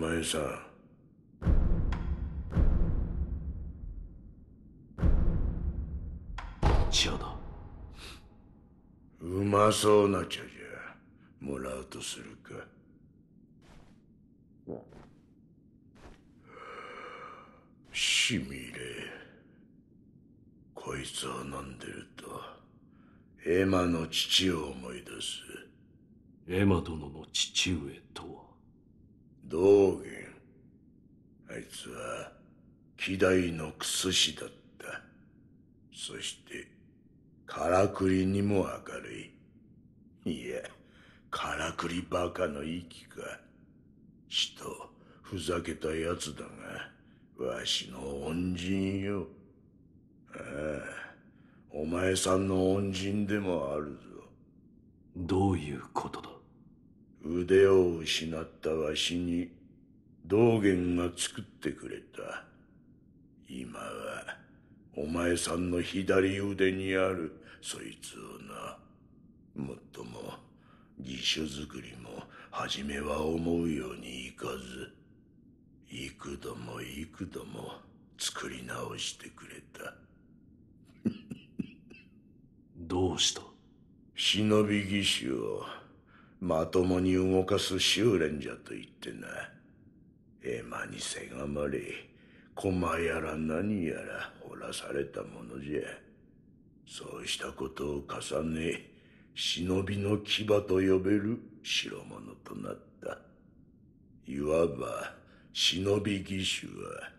前さ千代だうまそうな茶じゃもらうとするかしみれこいつを飲んでるとエマの父を思い出すエマ殿の父上とは道元あいつは希代の薬師だったそしてからくりにも明るいいやからくりバカの息かちとふざけたやつだがわしの恩人よああお前さんの恩人でもあるぞどういうことだ腕を失ったわしに道元が作ってくれた今はお前さんの左腕にあるそいつをなもっとも義手作りも初めは思うようにいかず幾度も幾度も作り直してくれた どうした忍び義手をまともに動かす修練じゃと言ってな。エマにせがまれ、駒やら何やら掘らされたものじゃ。そうしたことを重ね、忍びの牙と呼べる代物となった。いわば、忍び義手は、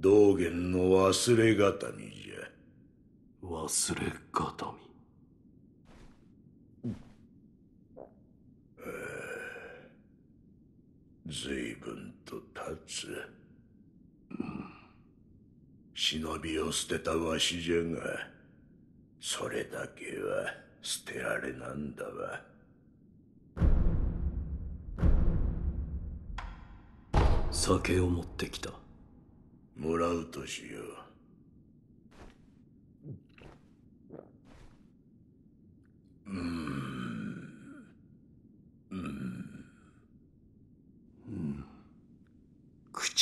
道元の忘れ形見じゃ。忘れ形見随分と経つ、うん、忍びを捨てたわしじゃがそれだけは捨てられなんだわ酒を持ってきたもらうとしよう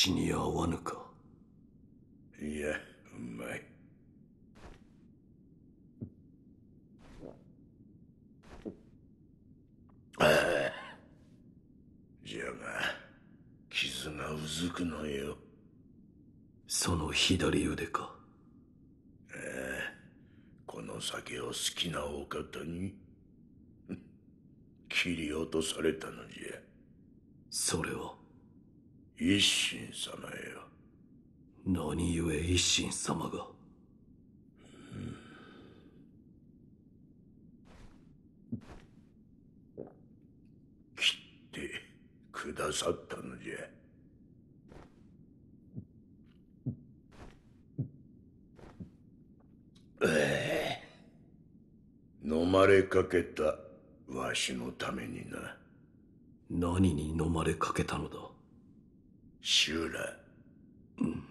死に合わぬかいやうまいああじゃが傷がうずくのよその左腕かええこの酒を好きなお方に 切り落とされたのじゃそれは一心様よ。何故一心様が、うん、切ってくださったのじゃ。ええ、飲まれかけたわしのためにな。何に飲まれかけたのだシューラ。うん。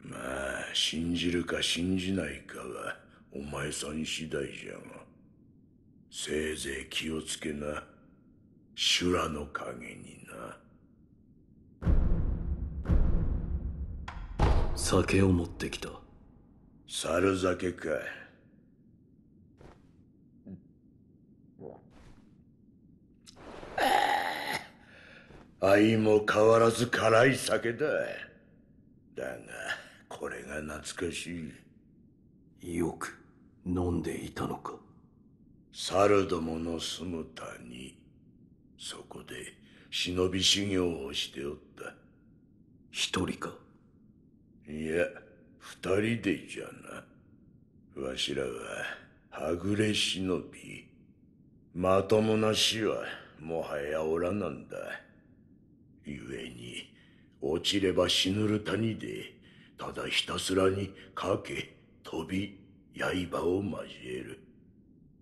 まあ、信じるか信じないかは、お前さん次第じゃが。せいぜい気をつけな。修羅の影にな。酒を持ってきた。猿酒か。相も変わらず辛い酒だだがこれが懐かしいよく飲んでいたのか猿どもの住む谷そこで忍び修行をしておった一人かいや二人でじゃなわしらははぐれ忍びまともな死はもはやおらなんだ故に落ちれば死ぬる谷でただひたすらにかけ飛び刃を交える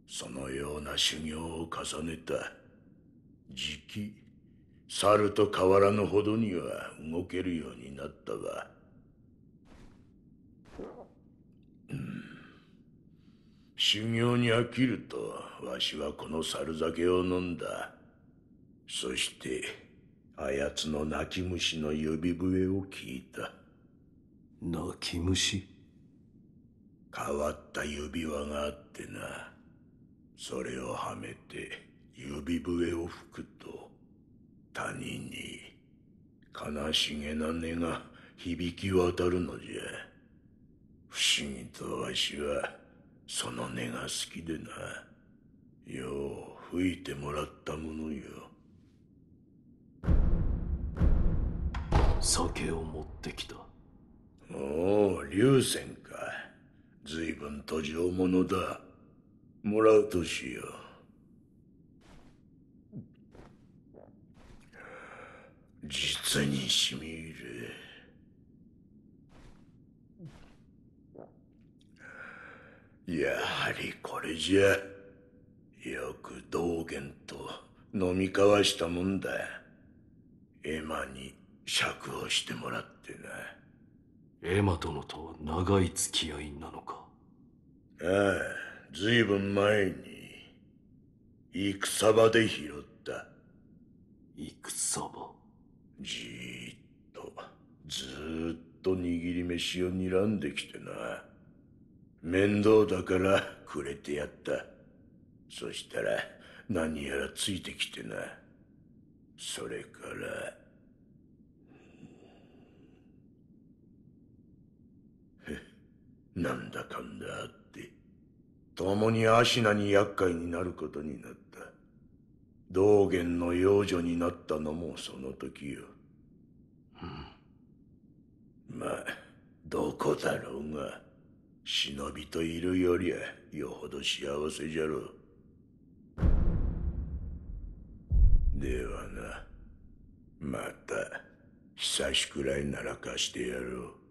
そのような修行を重ねたじき猿と変わらぬほどには動けるようになったが、うん、修行に飽きるとわしはこの猿酒を飲んだそしてあやつの泣き虫の指笛を聞いた泣き虫変わった指輪があってなそれをはめて指笛を吹くと他人に悲しげな音が響き渡るのじゃ不思議とわしはその音が好きでなよう吹いてもらったものよ酒を持ってきたおお流泉か随分途上者だもらうとしよう実にしみるやはりこれじゃよく道元と飲み交わしたもんだエマに釈放してもらってなエマ殿と長い付き合いなのかああずいぶん前に戦場で拾った戦場じーっとずーっと握り飯を睨んできてな面倒だからくれてやったそしたら何やらついてきてなそれからなんだかんだあって、共に芦名に厄介になることになった。道元の養女になったのもその時よ。うん。まあ、どこだろうが、忍びといるよりはよほど幸せじゃろう。ではな、また、久しくらいなら貸してやろう。